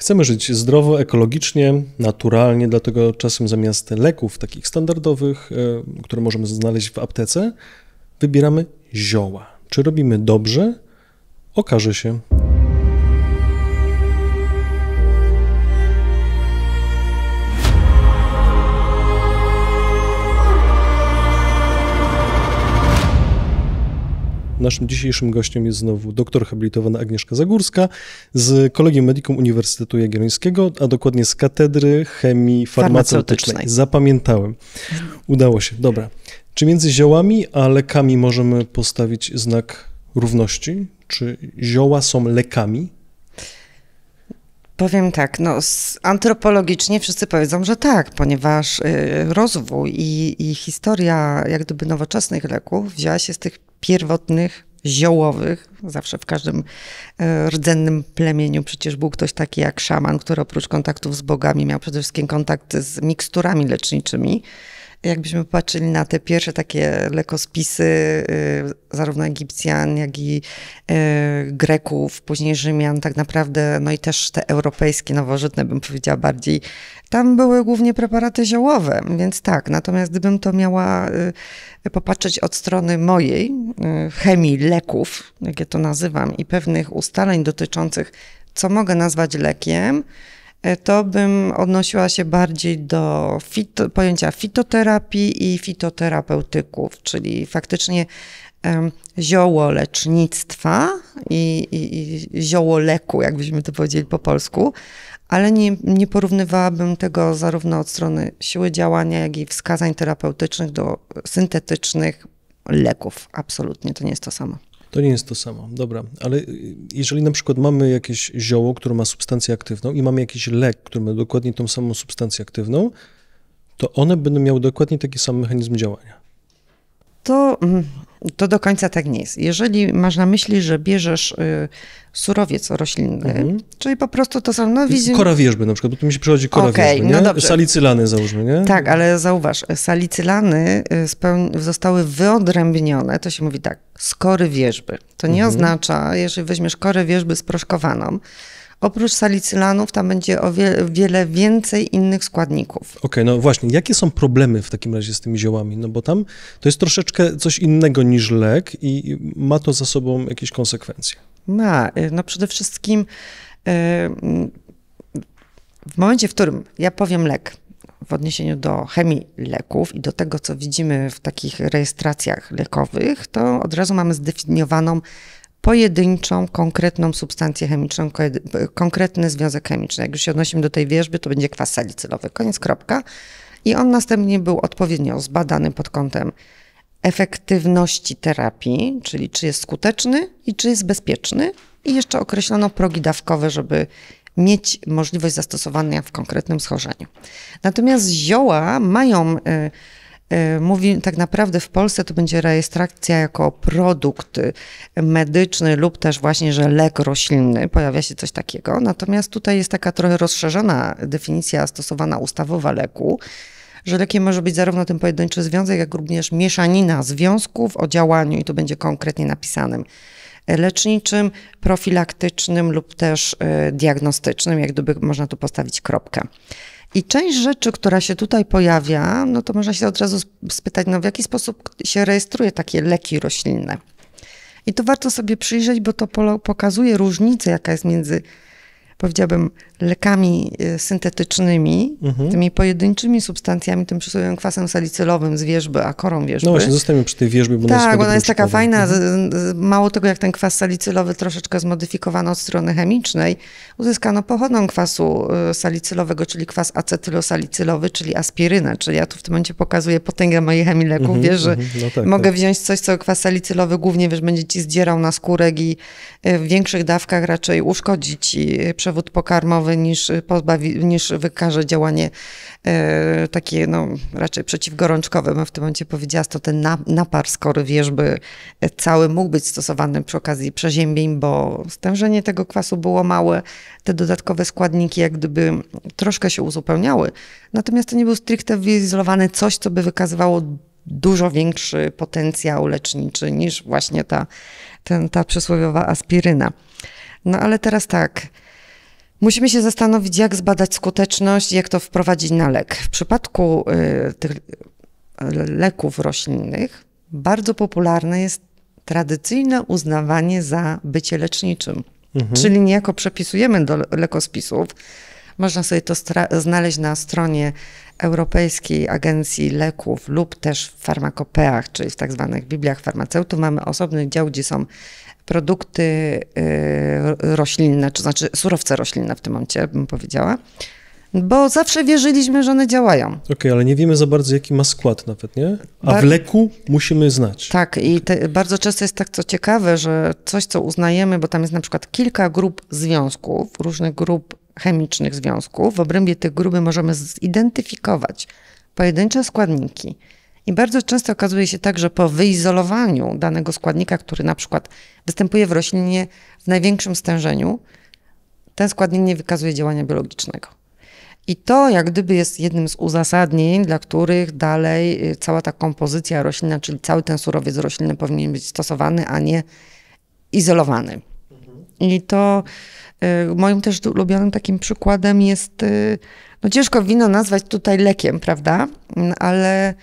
Chcemy żyć zdrowo, ekologicznie, naturalnie, dlatego czasem zamiast leków takich standardowych, e, które możemy znaleźć w aptece, wybieramy zioła. Czy robimy dobrze? Okaże się. Naszym dzisiejszym gościem jest znowu doktor habilitowana Agnieszka Zagórska z Kolegium Medicum Uniwersytetu Jagiellońskiego, a dokładnie z Katedry Chemii Farmaceutycznej. Farmaceutycznej. Zapamiętałem. Udało się, dobra. Czy między ziołami a lekami możemy postawić znak równości? Czy zioła są lekami? Powiem tak, no antropologicznie wszyscy powiedzą, że tak, ponieważ y, rozwój i, i historia jak gdyby nowoczesnych leków wzięła się z tych pierwotnych ziołowych. Zawsze w każdym y, rdzennym plemieniu przecież był ktoś taki jak szaman, który oprócz kontaktów z bogami miał przede wszystkim kontakt z miksturami leczniczymi jakbyśmy patrzyli na te pierwsze takie lekospisy, y, zarówno Egipcjan, jak i y, Greków, później Rzymian, tak naprawdę, no i też te europejskie, nowożytne, bym powiedziała bardziej, tam były głównie preparaty ziołowe, więc tak. Natomiast gdybym to miała y, popatrzeć od strony mojej, chemii leków, jak ja to nazywam, i pewnych ustaleń dotyczących, co mogę nazwać lekiem, E, to bym odnosiła się bardziej do pojęcia fitoterapii i fitoterapeutyków, czyli faktycznie um, zioło lecznictwa i, i, i zioło leku, jakbyśmy to powiedzieli po polsku, ale nie, nie porównywałabym tego zarówno od strony siły działania, jak i wskazań terapeutycznych do syntetycznych leków. Absolutnie to nie jest to samo. To nie jest to samo, dobra, ale jeżeli na przykład mamy jakieś zioło, które ma substancję aktywną i mamy jakiś lek, który ma dokładnie tą samą substancję aktywną, to one będą miały dokładnie taki sam mechanizm działania. To mm, to do końca tak nie jest. Jeżeli masz na myśli, że bierzesz y, surowiec roślinny, mhm. czyli po prostu to są... No, widzimy... na przykład, bo tu mi się przychodzi kora okay, no Salicylany załóżmy, nie? Tak, ale zauważ, salicylany y, speł... zostały wyodrębnione, to się mówi tak, skory wierzby. To nie mhm. oznacza, jeżeli weźmiesz korę wierzby sproszkowaną, Oprócz salicylanów tam będzie o wie, wiele więcej innych składników. Okej, okay, no właśnie, jakie są problemy w takim razie z tymi ziołami? No bo tam to jest troszeczkę coś innego niż lek i ma to za sobą jakieś konsekwencje. Ma, y, no przede wszystkim y, w momencie, w którym ja powiem lek, w odniesieniu do chemii leków i do tego, co widzimy w takich rejestracjach lekowych, to od razu mamy zdefiniowaną pojedynczą, konkretną substancję chemiczną, konkretny związek chemiczny. Jak już się odnosimy do tej wierzby, to będzie kwas salicylowy. Koniec, kropka. I on następnie był odpowiednio zbadany pod kątem efektywności terapii, czyli czy jest skuteczny i czy jest bezpieczny. I jeszcze określono progi dawkowe, żeby mieć możliwość zastosowania w konkretnym schorzeniu. Natomiast zioła mają y, E, mówi tak naprawdę w Polsce to będzie rejestracja jako produkt e, medyczny lub też właśnie, że lek roślinny, pojawia się coś takiego. Natomiast tutaj jest taka trochę rozszerzona definicja stosowana ustawowa leku, że lekiem może być zarówno ten pojedynczy związek, jak również mieszanina związków o działaniu i to będzie konkretnie napisanym leczniczym, profilaktycznym lub też e, diagnostycznym, jak gdyby można tu postawić kropkę. I część rzeczy, która się tutaj pojawia, no to można się od razu spytać, no w jaki sposób się rejestruje takie leki roślinne. I to warto sobie przyjrzeć, bo to pokazuje różnicę, jaka jest między, powiedziałbym, lekami y, syntetycznymi, mhm. tymi pojedynczymi substancjami, tym przysłowiowym kwasem salicylowym z wierzby, a korą wierzby. No właśnie, zostańmy przy tej wierzbie, bo Tak, ona jest tak, taka fajna. Mhm. Mało tego, jak ten kwas salicylowy troszeczkę zmodyfikowano od strony chemicznej, uzyskano pochodną kwasu y, salicylowego, czyli kwas acetylosalicylowy, czyli aspiryna, czyli ja tu w tym momencie pokazuję potęgę mojej chemii leków, mhm, że mhm, no tak, mogę tak. wziąć coś, co kwas salicylowy głównie, wiesz, będzie ci zdzierał na skórek i y, w większych dawkach raczej uszkodzi ci przewód pokarmowy, niż, pozbawi, niż wykaże działanie e, takie no, raczej przeciwgorączkowe, bym w tym momencie powiedziała, to ten na, napar skory wierzby e, cały mógł być stosowany przy okazji przeziębień, bo stężenie tego kwasu było małe, te dodatkowe składniki jak gdyby troszkę się uzupełniały. Natomiast to nie był stricte wyizolowany coś, co by wykazywało dużo większy potencjał leczniczy niż właśnie ta, ten, ta przysłowiowa aspiryna. No ale teraz tak, Musimy się zastanowić, jak zbadać skuteczność, jak to wprowadzić na lek. W przypadku y, tych y, leków roślinnych bardzo popularne jest tradycyjne uznawanie za bycie leczniczym. Mhm. Czyli niejako przepisujemy do lekospisów. Można sobie to znaleźć na stronie Europejskiej Agencji Leków lub też w farmakopeach, czyli w tak zwanych Bibliach farmaceutów. Mamy osobny dział, gdzie są produkty y, roślinne, to znaczy surowce roślinne w tym momencie, bym powiedziała, bo zawsze wierzyliśmy, że one działają. Okej, okay, ale nie wiemy za bardzo, jaki ma skład nawet, nie? A Bar- w leku musimy znać. Tak, i te, bardzo często jest tak, co ciekawe, że coś, co uznajemy, bo tam jest na przykład kilka grup związków, różnych grup chemicznych związków, w obrębie tych grupy możemy zidentyfikować pojedyncze składniki – i bardzo często okazuje się tak, że po wyizolowaniu danego składnika, który na przykład występuje w roślinie w największym stężeniu, ten składnik nie wykazuje działania biologicznego. I to jak gdyby jest jednym z uzasadnień, dla których dalej y, cała ta kompozycja roślinna, czyli cały ten surowiec roślinny powinien być stosowany, a nie izolowany. Mhm. I to y, moim też ulubionym takim przykładem jest, y, no ciężko wino nazwać tutaj lekiem, prawda? Mm, ale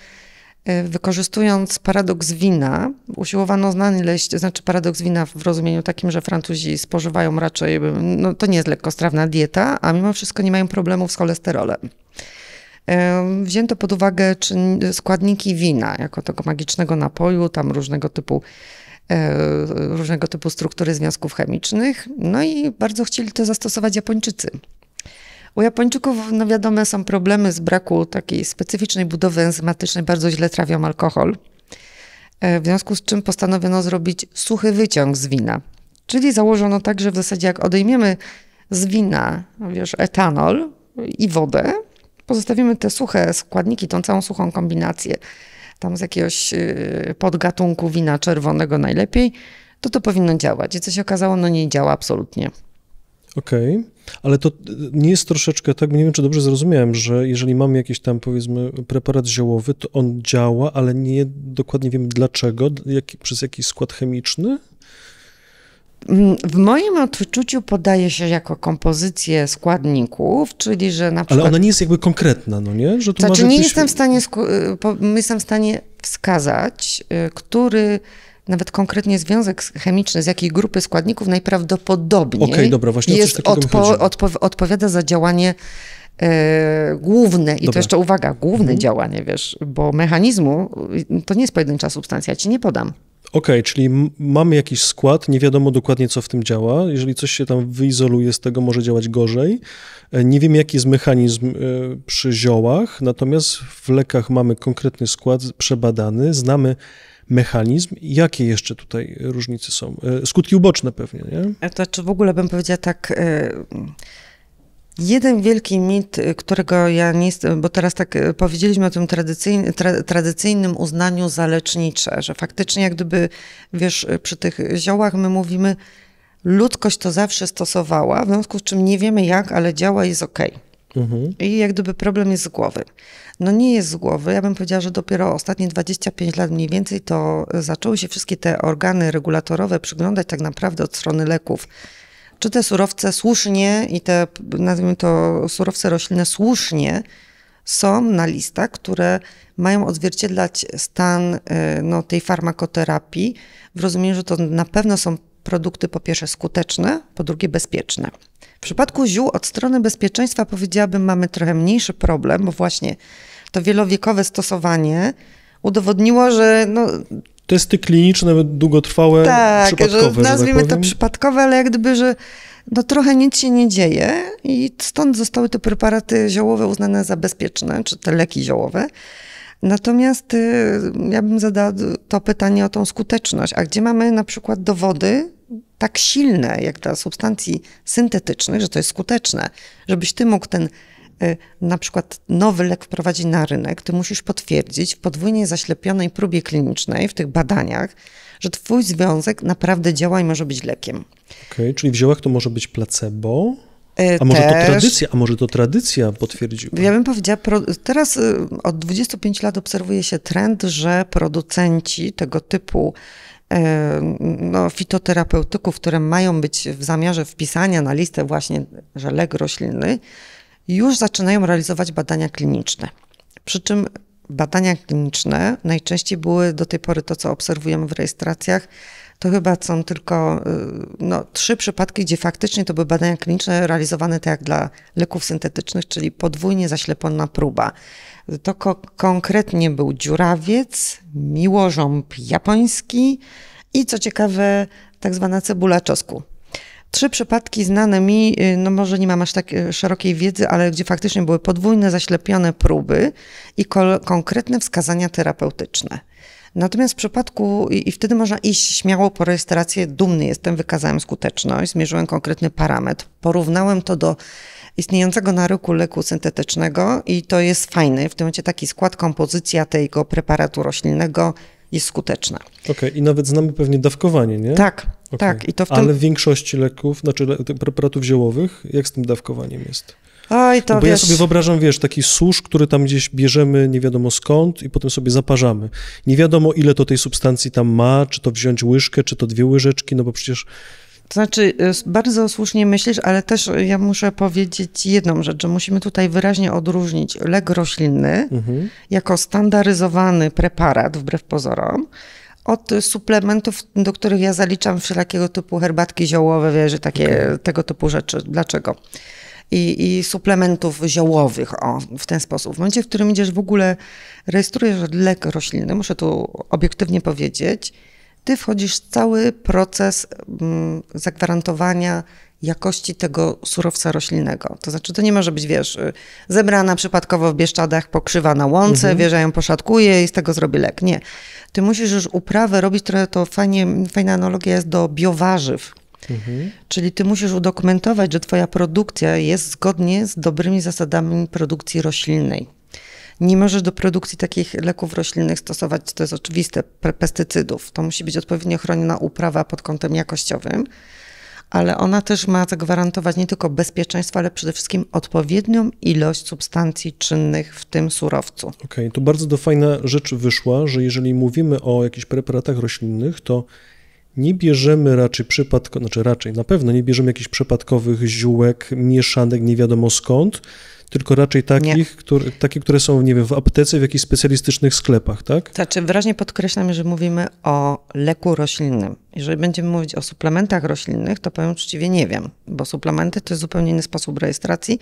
E, wykorzystując paradoks wina, usiłowano znaleźć, znaczy paradoks wina w rozumieniu takim, że Francuzi spożywają raczej, no to nie jest lekkostrawna dieta, a mimo wszystko nie mają problemów z cholesterolem. E, wzięto pod uwagę składniki wina jako tego magicznego napoju, tam różnego typu e, różnego typu struktury związków chemicznych. No i bardzo chcieli to zastosować Japończycy. U Japończyków no wiadome są problemy z braku takiej specyficznej budowy enzymatycznej, bardzo źle trawią alkohol. E, w związku z czym postanowiono zrobić suchy wyciąg z wina. Czyli założono tak, że w zasadzie jak odejmiemy z wina, wiesz, etanol i wodę, pozostawimy te suche składniki, tą całą suchą kombinację, tam z jakiegoś y, podgatunku wina czerwonego najlepiej, to to powinno działać. I co się okazało, no nie działa absolutnie. Okej, okay. ale to y, nie jest troszeczkę tak, nie wiem czy dobrze zrozumiałem, że jeżeli mamy jakiś tam powiedzmy preparat ziołowy, to on działa, ale nie dokładnie wiemy dlaczego, jak, przez jaki skład chemiczny? Mm, w moim odczuciu podaje się jako kompozycję składników, czyli że na przykład... Ale ona nie jest jakby konkretna, no nie? Że tu znaczy nie, jestem w stanie, sku... Y, jestem w stanie wskazać, y, który nawet konkretnie związek chemiczny, z jakiej grupy składników najprawdopodobniej okay, dobra, jest odpo odpo odpowiada za działanie e, główne, i Dobra. to jeszcze uwaga, główne mhm. działanie, wiesz, bo mechanizmu y, to nie jest pojedyncza substancja, ci nie podam. Okej, okay, czyli mamy jakiś skład, nie wiadomo dokładnie, co w tym działa. Jeżeli coś się tam wyizoluje z tego, może działać gorzej. E, nie wiem, jaki jest mechanizm e, przy ziołach, natomiast w lekach mamy konkretny skład przebadany, znamy mechanizm. Jakie jeszcze tutaj różnice są? E, skutki uboczne pewnie, nie? E, to znaczy w ogóle bym powiedziała tak... E, jeden wielki mit, którego ja nie jestem, bo teraz tak powiedzieliśmy o tym tradycyjnym, tra, tradycyjnym uznaniu za lecznicze, że faktycznie jak gdyby, wiesz, przy tych ziołach my mówimy, ludzkość to zawsze stosowała, w związku z czym nie wiemy jak, ale działa jest okej. Okay. Mhm. I jak gdyby problem jest z głowy. No nie jest z głowy. Ja bym powiedziała, że dopiero ostatnie 25 lat mniej więcej to e, zaczęły się wszystkie te organy regulatorowe przyglądać tak naprawdę od strony leków. Czy te surowce słusznie i te, nazwijmy to, surowce roślinne słusznie są na listach, które mają odzwierciedlać stan e, no, tej farmakoterapii w rozumieniu, że to na pewno są produkty po pierwsze skuteczne, po drugie bezpieczne. W przypadku ziół od strony bezpieczeństwa powiedziałabym mamy trochę mniejszy problem, bo właśnie to wielowiekowe stosowanie udowodniło, że no, testy kliniczne długotrwałe, tak, przypadkowe. Że tak nazwijmy że tak to przypadkowe, ale jak gdyby, że no trochę nic się nie dzieje i stąd zostały te preparaty ziołowe uznane za bezpieczne, czy te leki ziołowe. Natomiast y, ja bym zadała to pytanie o tą skuteczność. A gdzie mamy na przykład dowody tak silne jak dla substancji syntetycznych, że to jest skuteczne. Żebyś ty mógł ten y, na przykład nowy lek wprowadzić na rynek, ty musisz potwierdzić w podwójnie zaślepionej próbie klinicznej, w tych badaniach, że twój związek naprawdę działa i może być lekiem. Okej, okay, czyli w ziołach to może być placebo? E, a może Też, to tradycja, a może to tradycja potwierdziła? Ja bym powiedziała, teraz y, od 25 lat obserwuje się trend, że producenci tego typu E, no, fitoterapeutyków, które mają być w zamiarze wpisania na listę właśnie, że lek roślinny, już zaczynają realizować badania kliniczne. Przy czym badania kliniczne najczęściej były do tej pory to, co obserwujemy w rejestracjach, to chyba są tylko y, no, trzy przypadki, gdzie faktycznie to były badania kliniczne realizowane tak jak dla leków syntetycznych, czyli podwójnie zaślepona próba. To ko konkretnie był dziurawiec, miłożąb japoński i co ciekawe, tak zwana cebula czosku. Trzy przypadki znane mi, y, no może nie mam aż tak y, szerokiej wiedzy, ale gdzie faktycznie były podwójne, zaślepione próby i konkretne wskazania terapeutyczne. Natomiast w przypadku, i wtedy można iść śmiało po rejestrację, dumny jestem, wykazałem skuteczność, zmierzyłem konkretny parametr, porównałem to do istniejącego na rynku leku syntetycznego i to jest fajny, w tym momencie taki skład, kompozycja tego preparatu roślinnego jest skuteczna. Okej, okay, i nawet znamy pewnie dawkowanie, nie? Tak, okay. tak. I to w tym... Ale w większości leków, znaczy preparatów ziołowych, jak z tym dawkowaniem jest? Oj, to no bo wiesz... ja sobie wyobrażam, wiesz, taki susz, który tam gdzieś bierzemy nie wiadomo skąd i potem sobie zaparzamy. Nie wiadomo, ile to tej substancji tam ma, czy to wziąć łyżkę, czy to dwie łyżeczki, no bo przecież to znaczy, y, bardzo słusznie myślisz, ale też ja muszę powiedzieć jedną rzecz, że musimy tutaj wyraźnie odróżnić lek roślinny mhm. jako standaryzowany preparat wbrew pozorom od suplementów, do których ja zaliczam wszelkiego typu herbatki ziołowe, wiesz, takie okay. tego typu rzeczy. Dlaczego? I, i, suplementów ziołowych, o, w ten sposób. W momencie, w którym idziesz w ogóle, rejestrujesz lek roślinny, muszę tu obiektywnie powiedzieć, ty wchodzisz w cały proces mm, zagwarantowania jakości tego surowca roślinnego. To znaczy, to nie może być, wiesz, y, zebrana przypadkowo w Bieszczadach, pokrzywa na łące, mhm. wieża ją poszatkuje i z tego zrobi lek. Nie. Ty musisz już uprawę robić, trochę to fajnie, fajna analogia jest do biowarzyw. Mhm. Czyli ty musisz udokumentować, że twoja produkcja jest zgodnie z dobrymi zasadami produkcji roślinnej. Nie możesz do produkcji takich leków roślinnych stosować, to jest oczywiste, pestycydów. To musi być odpowiednio chroniona uprawa pod kątem jakościowym, ale ona też ma zagwarantować nie tylko bezpieczeństwo, ale przede wszystkim odpowiednią ilość substancji czynnych w tym surowcu. Okej, okay, tu bardzo do fajna rzecz wyszła, że jeżeli mówimy o jakichś preparatach roślinnych, to nie bierzemy raczej przypadkowych, znaczy raczej na pewno nie bierzemy jakichś przypadkowych ziółek, mieszanek nie wiadomo skąd, tylko raczej takich, które, takie, które są, nie wiem, w aptece, w jakichś specjalistycznych sklepach, tak? Znaczy wyraźnie podkreślam, że mówimy o leku roślinnym. Jeżeli będziemy mówić o suplementach roślinnych, to powiem uczciwie nie wiem, bo suplementy to jest zupełnie inny sposób rejestracji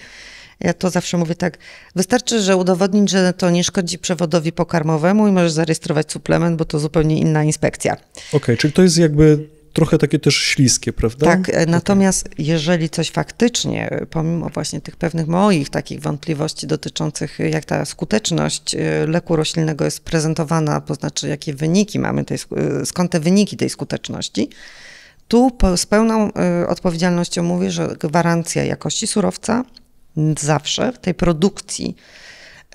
ja to zawsze mówię tak, wystarczy, że udowodnić, że to nie szkodzi przewodowi pokarmowemu i możesz zarejestrować suplement, bo to zupełnie inna inspekcja. Okej, okay, czyli to jest jakby trochę takie też śliskie, prawda? Tak, e, okay. natomiast jeżeli coś faktycznie, e, pomimo właśnie tych pewnych moich takich wątpliwości dotyczących, e, jak ta skuteczność leku roślinnego jest prezentowana, to znaczy jakie wyniki mamy, tej, skąd te wyniki tej skuteczności, tu z pełną odpowiedzialnością mówię, że gwarancja jakości surowca, zawsze w tej produkcji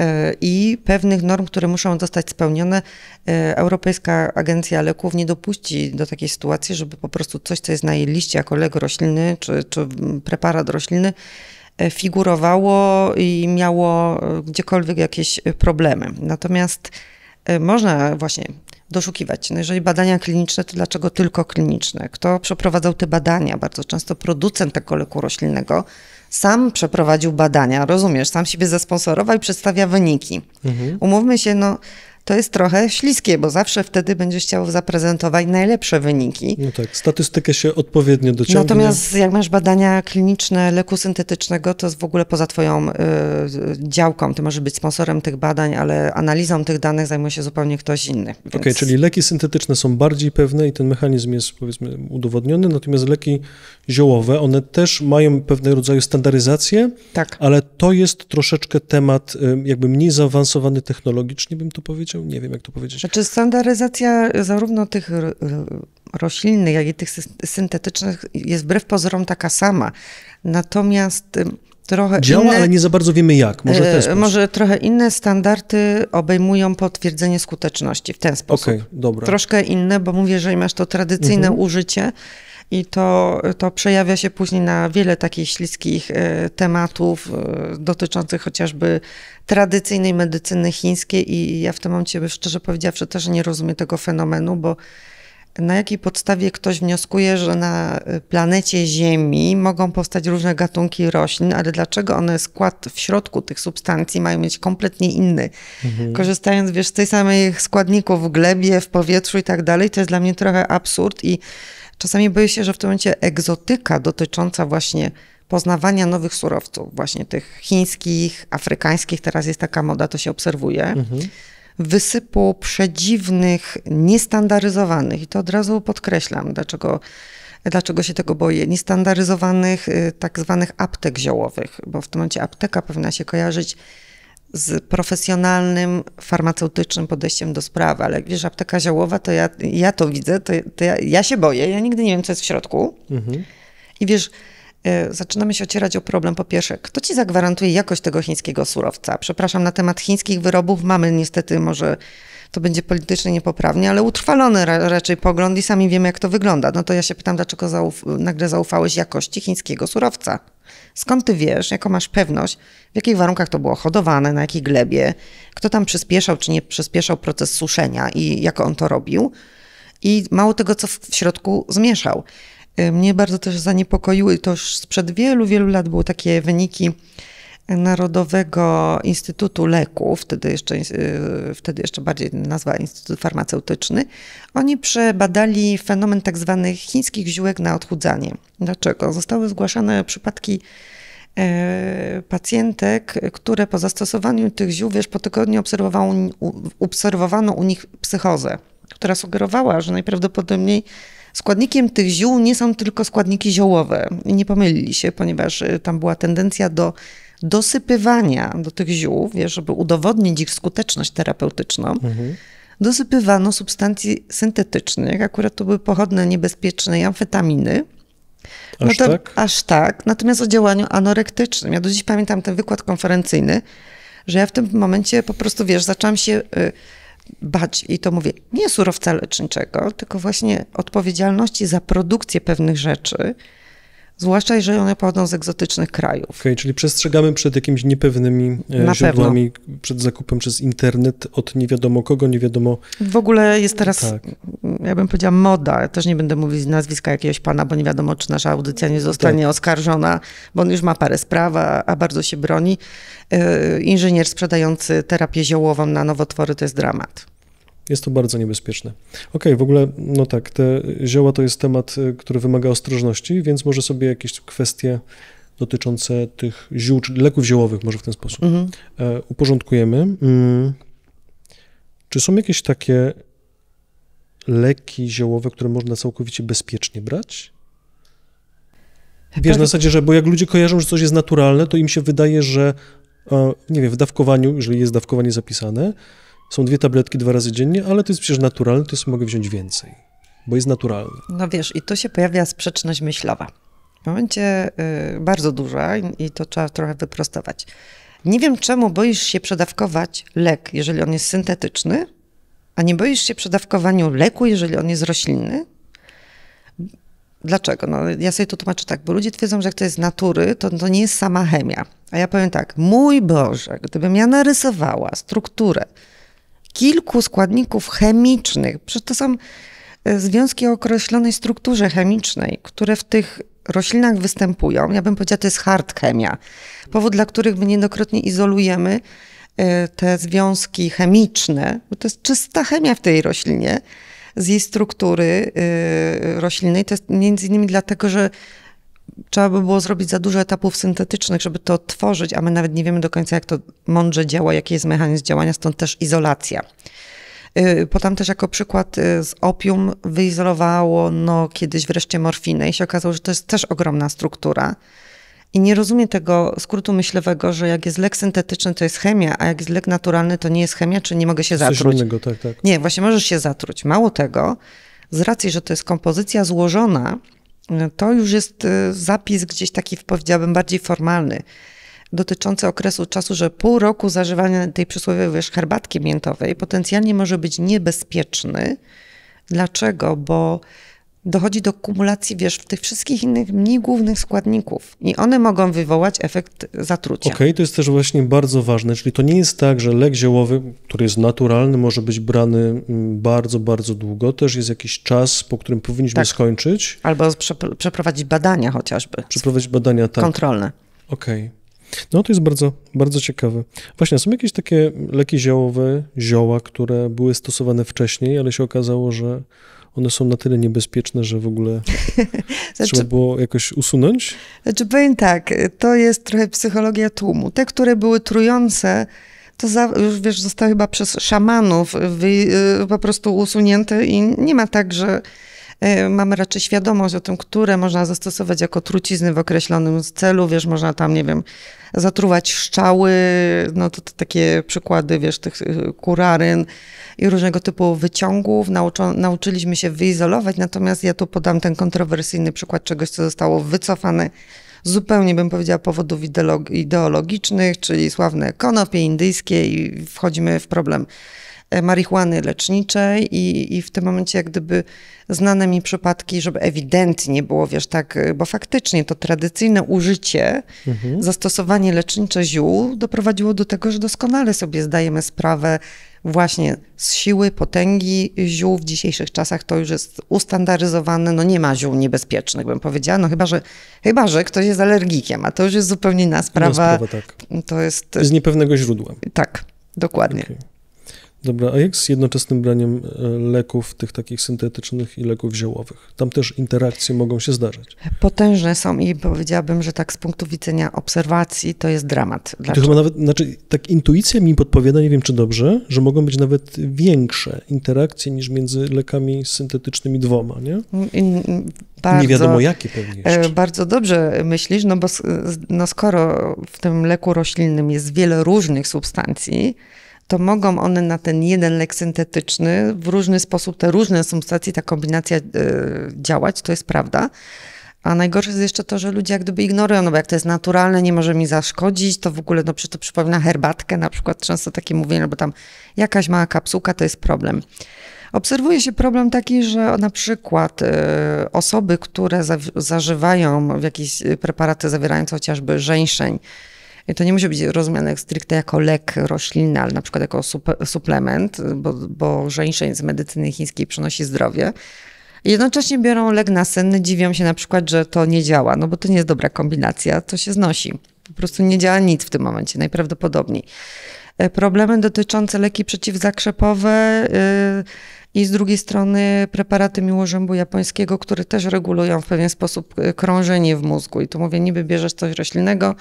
e, i pewnych norm, które muszą zostać spełnione. E, Europejska Agencja Leków nie dopuści do takiej sytuacji, żeby po prostu coś, co jest na jej liście jako lek roślinny czy, czy preparat roślinny, e, figurowało i miało gdziekolwiek jakieś problemy. Natomiast można właśnie doszukiwać. No jeżeli badania kliniczne, to dlaczego tylko kliniczne? Kto przeprowadzał te badania? Bardzo często producent tego leku roślinnego sam przeprowadził badania, rozumiesz, sam siebie zasponsorował i przedstawia wyniki. Mhm. Umówmy się, no to jest trochę śliskie, bo zawsze wtedy będziesz chciał zaprezentować najlepsze wyniki. No tak, statystykę się odpowiednio dociągnie. Natomiast jak masz badania kliniczne leku syntetycznego, to jest w ogóle poza twoją y, działką. Ty możesz być sponsorem tych badań, ale analizą tych danych zajmuje się zupełnie ktoś inny. Więc... Okej, okay, czyli leki syntetyczne są bardziej pewne i ten mechanizm jest powiedzmy udowodniony, natomiast leki ziołowe, one też mają pewnego rodzaju standaryzację, tak. ale to jest troszeczkę temat y, jakby mniej zaawansowany technologicznie, bym to powiedział rolniczym, nie wiem jak to powiedzieć. Znaczy standaryzacja zarówno tych y, y, roślinnych, jak i tych syntetycznych jest wbrew pozorom taka sama. Natomiast y, trochę Działa, inne, ale nie za bardzo wiemy jak. Może, może trochę inne standardy obejmują potwierdzenie skuteczności w ten sposób. Okej, okay, dobra. Troszkę inne, bo mówię, że masz to tradycyjne mhm. użycie, i to, to przejawia się później na wiele takich śliskich e, tematów e, dotyczących chociażby tradycyjnej medycyny chińskiej i ja w tym momencie, szczerze powiedziawszy, też nie rozumiem tego fenomenu, bo na jakiej podstawie ktoś wnioskuje, że na e, planecie Ziemi mogą powstać różne gatunki roślin, ale dlaczego one skład w środku tych substancji mają mieć kompletnie inny? Mhm. Korzystając wiesz, z tych samych składników w glebie, w powietrzu i tak dalej, to jest dla mnie trochę absurd i Czasami boję się, że w tym momencie egzotyka dotycząca właśnie poznawania nowych surowców, właśnie tych chińskich, afrykańskich, teraz jest taka moda, to się obserwuje, mhm. wysypu przedziwnych, niestandaryzowanych, i to od razu podkreślam, dlaczego dlaczego się tego boję, niestandaryzowanych y, tak zwanych aptek ziołowych, bo w tym momencie apteka powinna się kojarzyć z profesjonalnym, farmaceutycznym podejściem do sprawy, ale jak wiesz, apteka ziołowa, to ja, ja to widzę, to, to ja, ja, się boję, ja nigdy nie wiem, co jest w środku. Mhm. I wiesz, e, zaczynamy się ocierać o problem. Po pierwsze, kto ci zagwarantuje jakość tego chińskiego surowca? Przepraszam, na temat chińskich wyrobów mamy niestety może to będzie politycznie niepoprawnie, ale utrwalony ra raczej pogląd i sami wiemy, jak to wygląda. No to ja się pytam, dlaczego zauf nagle zaufałeś jakości chińskiego surowca? Skąd ty wiesz, jaką masz pewność, w jakich warunkach to było hodowane, na jakiej glebie, kto tam przyspieszał czy nie przyspieszał proces suszenia i jak on to robił? I mało tego, co w środku zmieszał. Y, mnie bardzo też zaniepokoiły, to już sprzed wielu, wielu lat były takie wyniki Narodowego Instytutu Leków, wtedy jeszcze, y, wtedy jeszcze bardziej nazwa Instytut Farmaceutyczny, oni przebadali fenomen tzw. Tak chińskich ziółek na odchudzanie. Dlaczego? Zostały zgłaszane przypadki e, pacjentek, które po zastosowaniu tych ziół, wiesz, po tygodniu obserwowano u nich psychozę, która sugerowała, że najprawdopodobniej składnikiem tych ziół nie są tylko składniki ziołowe. I nie pomylili się, ponieważ y, tam była tendencja do dosypywania do tych ziół, wiesz, żeby udowodnić ich skuteczność terapeutyczną, mhm. dosypywano substancji syntetycznych. Akurat to były pochodne niebezpieczne, amfetaminy. Aż no to, tak? Aż tak. Natomiast o działaniu anorektycznym. Ja do dziś pamiętam ten wykład konferencyjny, że ja w tym momencie po prostu, wiesz, zaczęłam się y, bać i to mówię, nie surowca leczniczego, tylko właśnie odpowiedzialności za produkcję pewnych rzeczy, Zwłaszcza jeżeli one pochodzą z egzotycznych krajów. Okej, okay, czyli przestrzegamy przed jakimiś niepewnymi e, Na źródłami, pewno. przed zakupem przez internet od nie wiadomo kogo, nie wiadomo. W ogóle jest teraz, tak. ja bym powiedziała, moda. Ja też nie będę mówić nazwiska jakiegoś pana, bo nie wiadomo, czy nasza audycja nie zostanie tak. oskarżona, bo on już ma parę spraw, a, a bardzo się broni. E, inżynier sprzedający terapię ziołową na nowotwory to jest dramat. Jest to bardzo niebezpieczne. Ok, w ogóle, no tak, te zioła to jest temat, y, który wymaga ostrożności, więc może sobie jakieś kwestie dotyczące tych ziół, czy leków ziołowych, może w ten sposób, mhm. E, uporządkujemy. Mm. Czy są jakieś takie leki ziołowe, które można całkowicie bezpiecznie brać? Wiesz, na zasadzie, że bo jak ludzie kojarzą, że coś jest naturalne, to im się wydaje, że e, nie wiem, w dawkowaniu, jeżeli jest dawkowanie zapisane, są dwie tabletki dwa razy dziennie, ale to jest przecież naturalne, to jest mogę wziąć więcej, bo jest naturalne. No wiesz, i tu się pojawia sprzeczność myślowa. W momencie y, bardzo duża i to trzeba trochę wyprostować. Nie wiem, czemu boisz się przedawkować lek, jeżeli on jest syntetyczny, a nie boisz się przedawkowaniu leku, jeżeli on jest roślinny? Dlaczego? No, ja sobie to tłumaczę tak, bo ludzie twierdzą, że jak to jest natury, to, to nie jest sama chemia. A ja powiem tak, mój Boże, gdybym ja narysowała strukturę kilku składników chemicznych. Przecież to są e, związki o określonej strukturze chemicznej, które w tych roślinach występują. Ja bym powiedziała, to jest hard chemia. Powód, dla których my niejednokrotnie izolujemy e, te związki chemiczne, bo to jest czysta chemia w tej roślinie, z jej struktury e, roślinnej. To jest między innymi dlatego, że trzeba by było zrobić za dużo etapów syntetycznych, żeby to tworzyć, a my nawet nie wiemy do końca, jak to mądrze działa, jaki jest mechanizm działania, stąd też izolacja. Potem y, też jako przykład y, z opium wyizolowało no, kiedyś wreszcie morfinę i się okazało, że to jest też ogromna struktura. I nie rozumiem tego skrótu myślowego, że jak jest lek syntetyczny, to jest chemia, a jak jest lek naturalny, to nie jest chemia, czy nie mogę się zatruć. innego, tak, tak. Nie, właśnie możesz się zatruć. Mało tego, z racji, że to jest kompozycja złożona, no to już jest y, zapis gdzieś taki, powiedziałabym, bardziej formalny, dotyczący okresu czasu, że pół roku zażywania tej przysłowiowej herbatki miętowej potencjalnie może być niebezpieczny. Dlaczego? Bo dochodzi do kumulacji, wiesz, tych wszystkich innych mniej głównych składników i one mogą wywołać efekt zatrucia. Okej, okay, to jest też właśnie bardzo ważne, czyli to nie jest tak, że lek ziołowy, który jest naturalny, może być brany mm, bardzo, bardzo długo, też jest jakiś czas, po którym powinniśmy tak. skończyć. Albo przeprowadzić badania chociażby. Przeprowadzić badania, tak. Kontrolne. Okej. Okay. No to jest bardzo, bardzo ciekawe. Właśnie, są jakieś takie leki ziołowe, zioła, które były stosowane wcześniej, ale się okazało, że one są na tyle niebezpieczne, że w ogóle znaczy, trzeba było jakoś usunąć? Znaczy powiem tak, to jest trochę psychologia tłumu. Te, które były trujące, to za, już wiesz, zostały chyba przez szamanów wy, y, po prostu usunięte i nie ma tak, że E, mamy raczej świadomość o tym, które można zastosować jako trucizny w określonym celu, wiesz, można tam, nie wiem, zatruwać szczały, no to, to takie przykłady, wiesz, tych y, kuraryn i różnego typu wyciągów. Nauczo, nauczyliśmy się wyizolować, natomiast ja tu podam ten kontrowersyjny przykład czegoś, co zostało wycofane zupełnie bym powiedziała powodów ideologicznych, czyli sławne konopie indyjskie i wchodzimy w problem E, marihuany leczniczej i, i w tym momencie jak gdyby znane mi przypadki, żeby ewidentnie było, wiesz, tak, e, bo faktycznie to tradycyjne użycie, mhm. zastosowanie lecznicze ziół doprowadziło do tego, że doskonale sobie zdajemy sprawę właśnie z siły, potęgi ziół. W dzisiejszych czasach to już jest ustandaryzowane, no nie ma ziół niebezpiecznych, bym powiedziała, no chyba, że, chyba, że ktoś jest alergikiem, a to już jest zupełnie inna sprawa. No, sprawa tak. To jest... Z niepewnego źródła. Tak, dokładnie. Okay. Dobra, a jak z jednoczesnym braniem e, leków, tych takich syntetycznych i leków ziołowych? Tam też interakcje mogą się zdarzać. Potężne są i powiedziałabym, że tak z punktu widzenia obserwacji to jest dramat. Tylko To chyba nawet, znaczy tak intuicja mi podpowiada, nie wiem czy dobrze, że mogą być nawet większe interakcje niż między lekami syntetycznymi dwoma, nie? Mm, mm, bardzo, nie wiadomo jakie pewnie e, jeszcze. Bardzo dobrze myślisz, no bo no skoro w tym leku roślinnym jest wiele różnych substancji, to mogą one na ten jeden lek syntetyczny w różny sposób, te różne substancje, ta kombinacja y, działać, to jest prawda. A najgorsze jest jeszcze to, że ludzie jak gdyby ignorują, no bo jak to jest naturalne, nie może mi zaszkodzić, to w ogóle, no przecież to przypomina herbatkę, na przykład często takie mówienie, no bo tam jakaś mała kapsułka to jest problem. Obserwuje się problem taki, że na przykład e, osoby, które zażywają w jakieś e, preparaty zawierające chociażby żeńszeń, to nie musi być rozumiane stricte jako lek roślinny, ale na przykład jako suplement, bo, bo żeńszeń z medycyny chińskiej przynosi zdrowie. Jednocześnie biorą lek sen, dziwią się na przykład, że to nie działa, no bo to nie jest dobra kombinacja, to się znosi. Po prostu nie działa nic w tym momencie, najprawdopodobniej. E, problemy dotyczące leki przeciwzakrzepowe e, i z drugiej strony preparaty miłożębu japońskiego, które też regulują w pewien sposób e, krążenie w mózgu. I tu mówię, niby bierzesz coś roślinnego,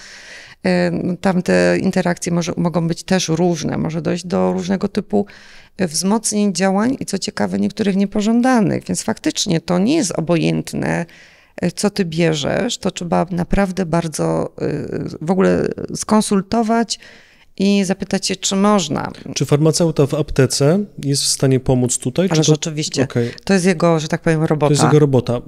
Tamte interakcje może, mogą być też różne, może dojść do różnego typu e, wzmocnień działań i co ciekawe, niektórych niepożądanych. Więc faktycznie to nie jest obojętne, e, co ty bierzesz. To trzeba naprawdę bardzo e, w ogóle skonsultować i zapytać się, czy można. Czy farmaceuta w aptece jest w stanie pomóc tutaj? Ale to... oczywiście. Okay. To jest jego, że tak powiem, robota. To jest jego robota.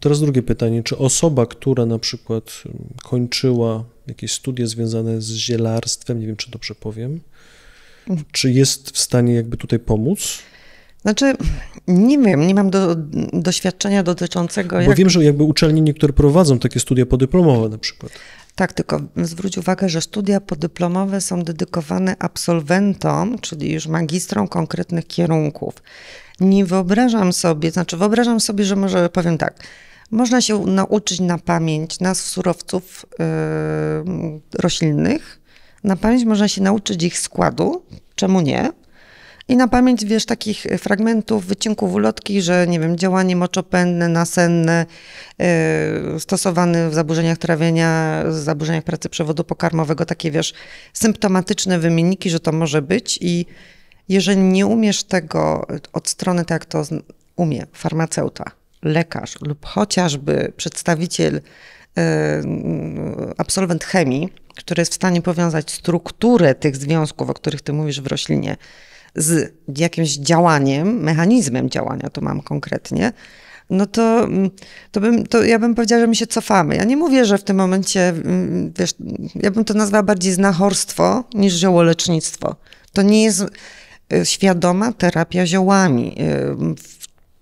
Teraz drugie pytanie. Czy osoba, która na przykład mm, kończyła jakieś studia związane z zielarstwem, nie wiem czy dobrze powiem. Mhm. Czy jest w stanie jakby tutaj pomóc? Znaczy, nie wiem, nie mam do, doświadczenia dotyczącego. Bo jak... wiem, że jakby uczelnie niektóre prowadzą takie studia podyplomowe na przykład. Tak, tylko zwróć uwagę, że studia podyplomowe są dedykowane absolwentom, czyli już magistrom konkretnych kierunków. Nie wyobrażam sobie, znaczy wyobrażam sobie, że może powiem tak, można się nauczyć na pamięć na surowców yy, roślinnych. Na pamięć można się nauczyć ich składu, czemu nie? I na pamięć wiesz takich fragmentów, wycinków ulotki, że nie wiem, działanie moczopędne, nasenne, yy, stosowane w zaburzeniach trawienia, w zaburzeniach pracy przewodu pokarmowego, takie wiesz, symptomatyczne wymienniki, że to może być. I jeżeli nie umiesz tego od strony, tak jak to umie farmaceuta, lekarz lub chociażby przedstawiciel, e, absolwent chemii, który jest w stanie powiązać strukturę tych związków, o których ty mówisz w roślinie, z jakimś działaniem, mechanizmem działania, to mam konkretnie, no to, mm, to, bym, to ja bym powiedziała, że my się cofamy. Ja nie mówię, że w tym momencie, mm, wiesz, ja bym to nazwała bardziej znachorstwo niż ziołolecznictwo. To nie jest e, świadoma terapia ziołami. E,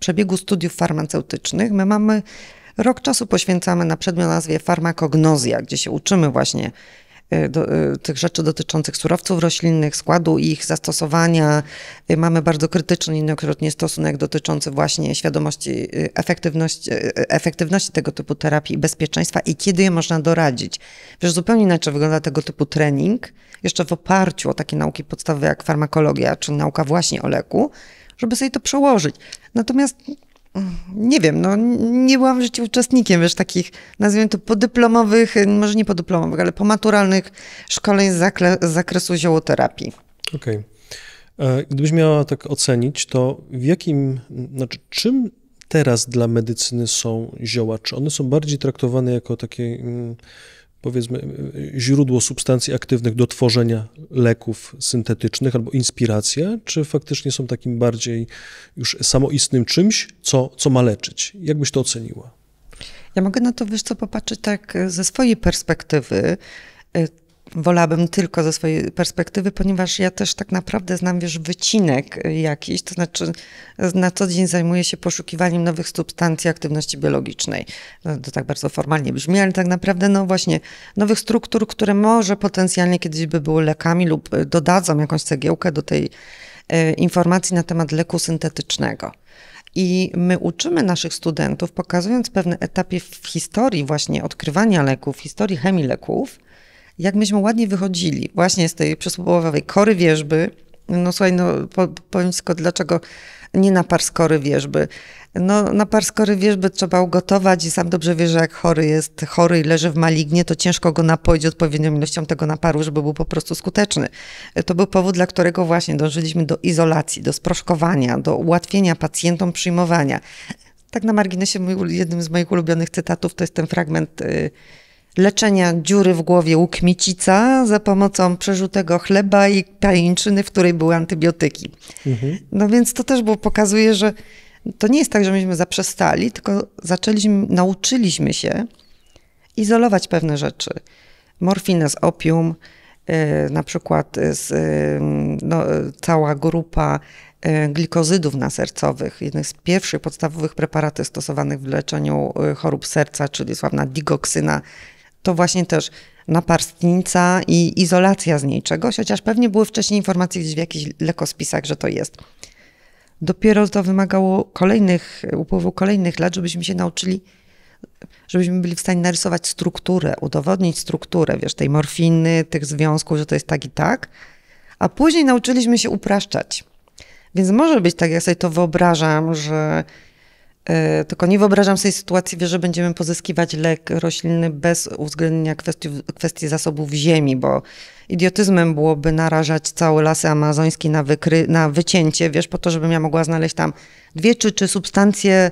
przebiegu studiów farmaceutycznych my mamy rok czasu poświęcamy na przedmiot nazwie farmakognozja, gdzie się uczymy właśnie e, do, e, tych rzeczy dotyczących surowców roślinnych, składu ich zastosowania. E, mamy bardzo krytyczny niejednokrotnie stosunek dotyczący właśnie świadomości efektywności, efektywności tego typu terapii, bezpieczeństwa i kiedy je można doradzić. Wiesz, zupełnie inaczej wygląda tego typu trening, jeszcze w oparciu o takie nauki podstawowe jak farmakologia czy nauka właśnie o leku, żeby sobie to przełożyć. Natomiast mm, nie wiem, no nie byłam w życiu uczestnikiem, wiesz, takich, nazwijmy to podyplomowych, y, może nie podyplomowych, ale pomaturalnych szkoleń z, zakre- z zakresu ziołoterapii. Okej. Okay. E, gdybyś miała tak ocenić, to w jakim, znaczy czym teraz dla medycyny są zioła? Czy one są bardziej traktowane jako takie mm, powiedzmy, e, źródło substancji aktywnych do tworzenia leków syntetycznych albo inspiracje, czy faktycznie są takim bardziej już samoistnym czymś, co, co ma leczyć? Jak byś to oceniła? Ja mogę na to, wiesz co, popatrzeć tak e, ze swojej perspektywy. E, wolałabym tylko ze swojej perspektywy, ponieważ ja też tak naprawdę znam, wiesz, wycinek jakiś, to znaczy na co dzień zajmuję się poszukiwaniem nowych substancji aktywności biologicznej. No, to tak bardzo formalnie brzmi, ale tak naprawdę, no właśnie, nowych struktur, które może potencjalnie kiedyś by były lekami lub dodadzą jakąś cegiełkę do tej e, informacji na temat leku syntetycznego. I my uczymy naszych studentów, pokazując pewne etapy w historii właśnie odkrywania leków, historii chemii leków, jak myśmy ładnie wychodzili właśnie z tej przysłowiowej kory wierzby. No słuchaj, no powiem tylko dlaczego nie na skory wierzby. No, na skory wierzby trzeba ugotować i sam dobrze wiesz, że jak chory jest chory i leży w malignie, to ciężko go napoić odpowiednią ilością tego naparu, żeby był po prostu skuteczny. To był powód, dla którego właśnie dążyliśmy do izolacji, do sproszkowania, do ułatwienia pacjentom przyjmowania. Tak na marginesie, mój, jednym z moich ulubionych cytatów to jest ten fragment... Yy, leczenia dziury w głowie łukmicica za pomocą przerzutego chleba i pajęczyny, w której były antybiotyki. Mhm. No więc to też było, pokazuje, że to nie jest tak, że myśmy zaprzestali, tylko zaczęliśmy, nauczyliśmy się izolować pewne rzeczy. Morfinę z opium, y, na przykład z, y, no, cała grupa y, glikozydów nasercowych, jednych z pierwszych podstawowych preparatów stosowanych w leczeniu chorób serca, czyli sławna digoksyna to właśnie też naparstnica i izolacja z niej czegoś, chociaż pewnie były wcześniej informacje gdzieś w jakichś lekospisach, że to jest. Dopiero to wymagało kolejnych, upływu kolejnych lat, żebyśmy się nauczyli, żebyśmy byli w stanie narysować strukturę, udowodnić strukturę, wiesz, tej morfiny, tych związków, że to jest tak i tak. A później nauczyliśmy się upraszczać. Więc może być tak, jak sobie to wyobrażam, że E, tylko nie wyobrażam sobie sytuacji, że będziemy pozyskiwać lek roślinny bez uwzględnienia kwestii, kwestii zasobów ziemi, bo idiotyzmem byłoby narażać całe lasy amazońskie na, wykry, na wycięcie, wiesz, po to, żebym ja mogła znaleźć tam dwie czy trzy substancje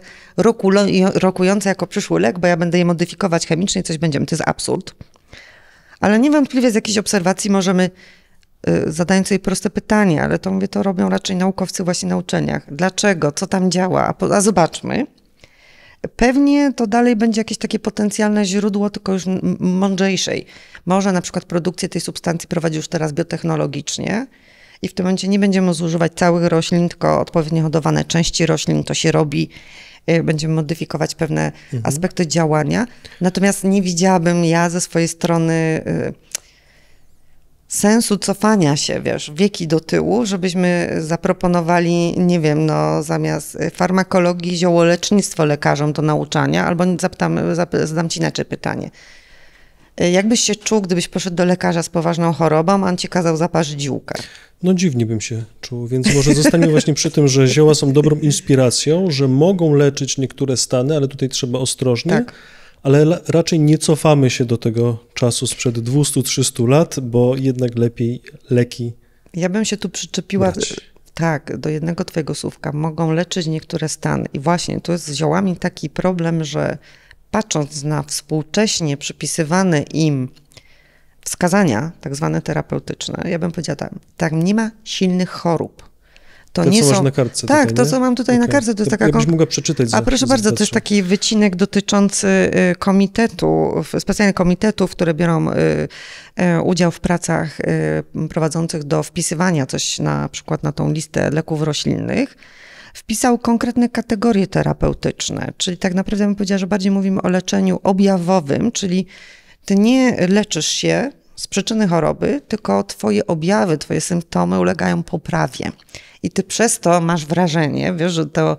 rokujące jako przyszły lek, bo ja będę je modyfikować chemicznie i coś będziemy. To jest absurd. Ale niewątpliwie z jakichś obserwacji możemy Y, zadając jej proste pytanie, ale to mówię, to robią raczej naukowcy właśnie na uczeniach. Dlaczego? Co tam działa? A, po, a zobaczmy. Pewnie to dalej będzie jakieś takie potencjalne źródło, tylko już mądrzejszej. Może na przykład produkcję tej substancji prowadzi już teraz biotechnologicznie i w tym momencie nie będziemy zużywać całych roślin, tylko odpowiednio hodowane części roślin, to się robi. Y, będziemy modyfikować pewne mhm. aspekty działania. Natomiast nie widziałabym ja ze swojej strony y, sensu cofania się, wiesz, wieki do tyłu, żebyśmy zaproponowali, nie wiem, no zamiast farmakologii, ziołolecznictwo lekarzom do nauczania, albo zapytam, zap, zadam ci inaczej pytanie. Jakbyś się czuł, gdybyś poszedł do lekarza z poważną chorobą, a on ci kazał zaparzyć dziółkę? No dziwnie bym się czuł, więc może zostanie właśnie przy tym, że zioła są dobrą inspiracją, że mogą leczyć niektóre stany, ale tutaj trzeba ostrożnie. Tak ale raczej nie cofamy się do tego czasu sprzed 200-300 lat, bo jednak lepiej leki. Ja bym się tu przyczepiła. Tak, do jednego twojego słówka mogą leczyć niektóre stany. I właśnie tu jest z ziołami taki problem, że patrząc na współcześnie przypisywane im wskazania, tak zwane terapeutyczne, ja bym powiedziała tak, tak nie ma silnych chorób. To, to nie co są... masz na kartce. Tak, tutaj, to co mam tutaj okay. na kartce, to, to jest taka... Ja mogła przeczytać. A za, proszę za, bardzo, to jest taki wycinek dotyczący y, komitetu, specjalnych komitetów, które biorą y, y, udział w pracach prowadzących do wpisywania coś na przykład na tą listę leków roślinnych wpisał konkretne kategorie terapeutyczne, czyli tak naprawdę bym powiedziała, że bardziej mówimy o leczeniu objawowym, czyli ty nie leczysz się z przyczyny choroby, tylko twoje objawy, twoje symptomy ulegają poprawie i ty przez to masz wrażenie, wiesz, że to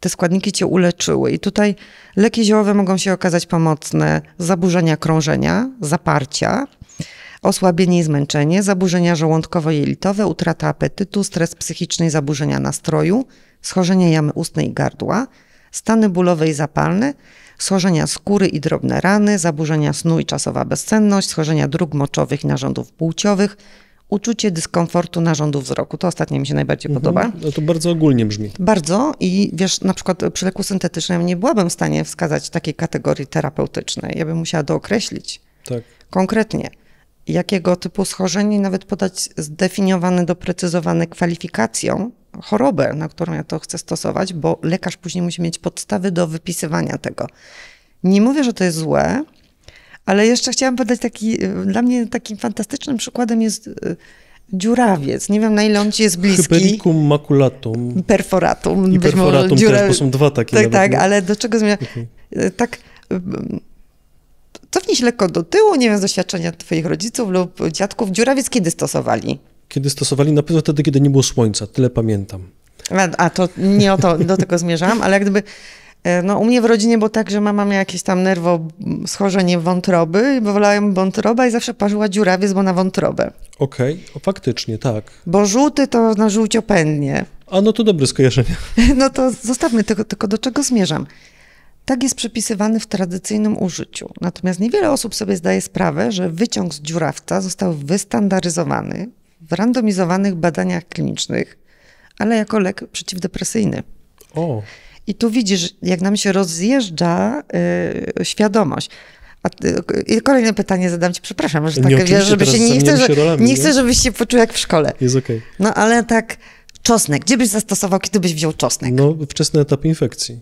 te składniki cię uleczyły. I tutaj leki ziołowe mogą się okazać pomocne, zaburzenia krążenia, zaparcia, osłabienie i zmęczenie, zaburzenia żołądkowo-jelitowe, utrata apetytu, stres psychiczny i zaburzenia nastroju, schorzenie jamy ustnej i gardła, stany bólowe i zapalne, schorzenia skóry i drobne rany, zaburzenia snu i czasowa bezsenność, schorzenia dróg moczowych i narządów płciowych, uczucie dyskomfortu narządu wzroku. To ostatnie mi się najbardziej mhm. podoba. No to bardzo ogólnie brzmi. Bardzo i wiesz, na przykład przy leku syntetycznym nie byłabym w stanie wskazać takiej kategorii terapeutycznej. Ja bym musiała dookreślić tak. konkretnie, jakiego typu schorzenie, nawet podać zdefiniowane, doprecyzowane kwalifikacją chorobę, na którą ja to chcę stosować, bo lekarz później musi mieć podstawy do wypisywania tego. Nie mówię, że to jest złe, ale jeszcze chciałam podać taki, y, dla mnie takim fantastycznym przykładem jest y, dziurawiec. Nie wiem, na ile on ci jest bliski. Hypericum maculatum. Perforatum. I perforatum dziura... też, bo są dwa takie. Tak, tak, ale do czego zmienia? Mhm. Y, tak, cofnij się lekko do tyłu, nie wiem, z doświadczenia twoich rodziców lub dziadków. Dziurawiec kiedy stosowali? Kiedy stosowali? Na pewno wtedy, kiedy nie było słońca, tyle pamiętam. A, to nie o to, do tego zmierzałam, ale jak gdyby E, no, u mnie w rodzinie było tak, że mama miała jakieś tam nerwo, schorzenie wątroby i wolała ją wątroba i zawsze parzyła dziurawiec, bo na wątrobę. Okej, okay. faktycznie, tak. Bo żółty to na żółciopędnie. A no to dobre skojarzenie. No to zostawmy tylko, tylko do czego zmierzam. Tak jest przypisywany w tradycyjnym użyciu. Natomiast niewiele osób sobie zdaje sprawę, że wyciąg z dziurawca został wystandaryzowany w randomizowanych badaniach klinicznych, ale jako lek przeciwdepresyjny. O. I tu widzisz, jak nam się rozjeżdża yy, świadomość. A, y, y, kolejne pytanie zadam ci, przepraszam, że tak, nie, wiesz, żeby się nie chcę, rolami, nie chcę, żebyś się poczuł jak w szkole. Jest okej. Okay. No ale tak, czosnek, gdzie byś zastosował, kiedy byś wziął czosnek? No, wczesny etap infekcji.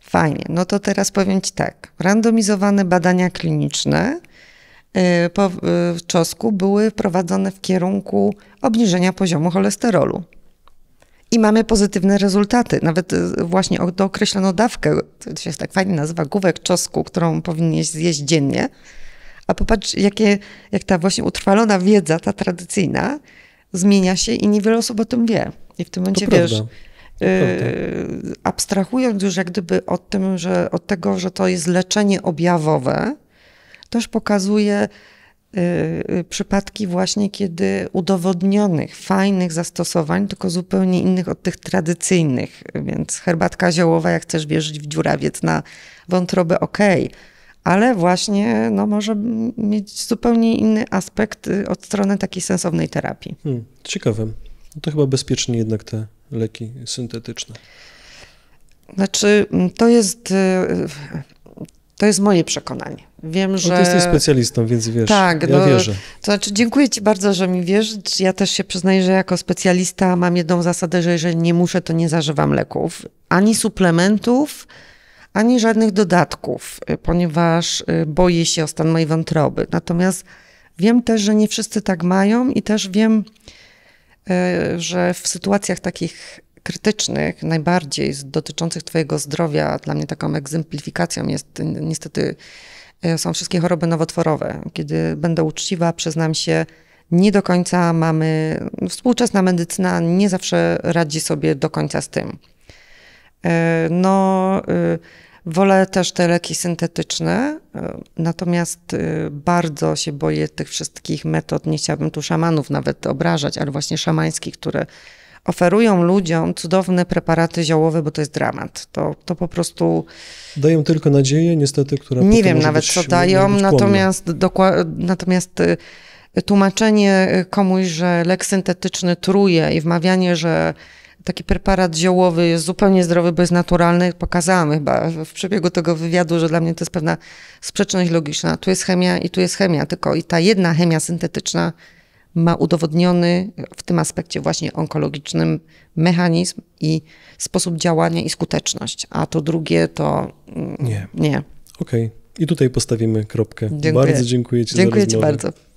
Fajnie, no to teraz powiem ci tak, randomizowane badania kliniczne yy, po, y, w czosku były prowadzone w kierunku obniżenia poziomu cholesterolu i mamy pozytywne rezultaty. Nawet y, właśnie określono dawkę, to się tak fajnie nazywa, główek czosku, którą powinien zjeść dziennie. A popatrz, jakie, jak ta właśnie utrwalona wiedza, ta tradycyjna, zmienia się i niewiele osób o tym wie. I w tym momencie to wiesz, yy, abstrahując już jak gdyby od, tym, że, od tego, że to jest leczenie objawowe, też pokazuje Y, y, przypadki właśnie, kiedy udowodnionych, fajnych zastosowań, tylko zupełnie innych od tych tradycyjnych. Więc herbatka ziołowa, jak chcesz wierzyć w dziurawiec na wątrobę, ok, Ale właśnie no, może mieć zupełnie inny aspekt y, od strony takiej sensownej terapii. Hmm, ciekawe. No to chyba bezpiecznie jednak te leki syntetyczne. Znaczy, to jest to jest moje przekonanie. Wiem, że. No ty jesteś specjalistą, więc wiesz. Tak, ja no, wierzę. To znaczy, dziękuję Ci bardzo, że mi wierzysz. Ja też się przyznaję, że jako specjalista mam jedną zasadę, że jeżeli nie muszę, to nie zażywam leków ani suplementów, ani żadnych dodatków, y, ponieważ y, boję się o stan mojej wątroby. Natomiast wiem też, że nie wszyscy tak mają i też wiem, y, że w sytuacjach takich krytycznych, najbardziej dotyczących Twojego zdrowia, dla mnie taką egzemplifikacją jest niestety e, są wszystkie choroby nowotworowe. Kiedy będę uczciwa, przyznam się, nie do końca mamy, no, współczesna medycyna nie zawsze radzi sobie do końca z tym. E, no, e, wolę też te leki syntetyczne, natomiast bardzo się boję tych wszystkich metod. Nie chciałabym tu szamanów nawet obrażać, ale właśnie szamańskich, które oferują ludziom cudowne preparaty ziołowe, bo to jest dramat. To, to po prostu. Dają tylko nadzieję, niestety, która. Nie wiem nawet, być, co dają, natomiast, dokła- natomiast y, tłumaczenie y, komuś, że lek syntetyczny truje i wmawianie, że taki preparat ziołowy jest zupełnie zdrowy, bo jest naturalny. Pokazałam chyba w przebiegu tego wywiadu, że dla mnie to jest pewna sprzeczność logiczna. Tu jest chemia i tu jest chemia, tylko i ta jedna chemia syntetyczna ma udowodniony w tym aspekcie właśnie onkologicznym mechanizm i sposób działania i skuteczność, a to drugie to mm, nie. nie. Okej. Okay. I tutaj postawimy kropkę. Dziękuję. Bardzo dziękuję Ci dziękuję za rozmowę. Dziękuję Ci bardzo.